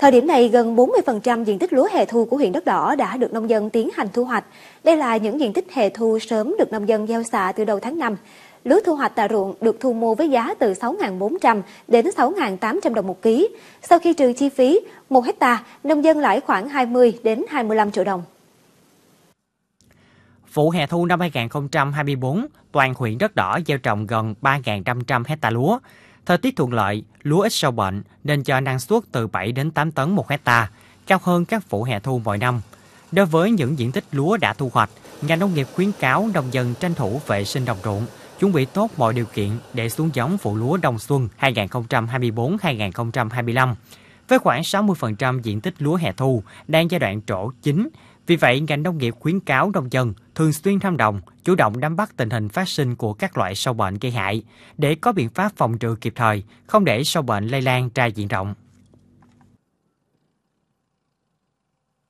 Thời điểm này, gần 40% diện tích lúa hè thu của huyện Đất Đỏ đã được nông dân tiến hành thu hoạch. Đây là những diện tích hè thu sớm được nông dân gieo xạ từ đầu tháng 5. Lúa thu hoạch tại ruộng được thu mua với giá từ 6.400 đến 6.800 đồng một ký. Sau khi trừ chi phí, 1 hecta nông dân lãi khoảng 20 đến 25 triệu đồng. Vụ hè thu năm 2024, toàn huyện Đất Đỏ gieo trồng gần 3.500 hecta lúa, Thời tiết thuận lợi, lúa ít sâu bệnh nên cho năng suất từ 7 đến 8 tấn một hecta, cao hơn các vụ hè thu mọi năm. Đối với những diện tích lúa đã thu hoạch, ngành nông nghiệp khuyến cáo nông dân tranh thủ vệ sinh đồng ruộng, chuẩn bị tốt mọi điều kiện để xuống giống vụ lúa đông xuân 2024-2025. Với khoảng 60% diện tích lúa hè thu đang giai đoạn trổ chính, vì vậy, ngành nông nghiệp khuyến cáo nông dân thường xuyên thăm đồng, chủ động nắm bắt tình hình phát sinh của các loại sâu bệnh gây hại để có biện pháp phòng trừ kịp thời, không để sâu bệnh lây lan ra diện rộng.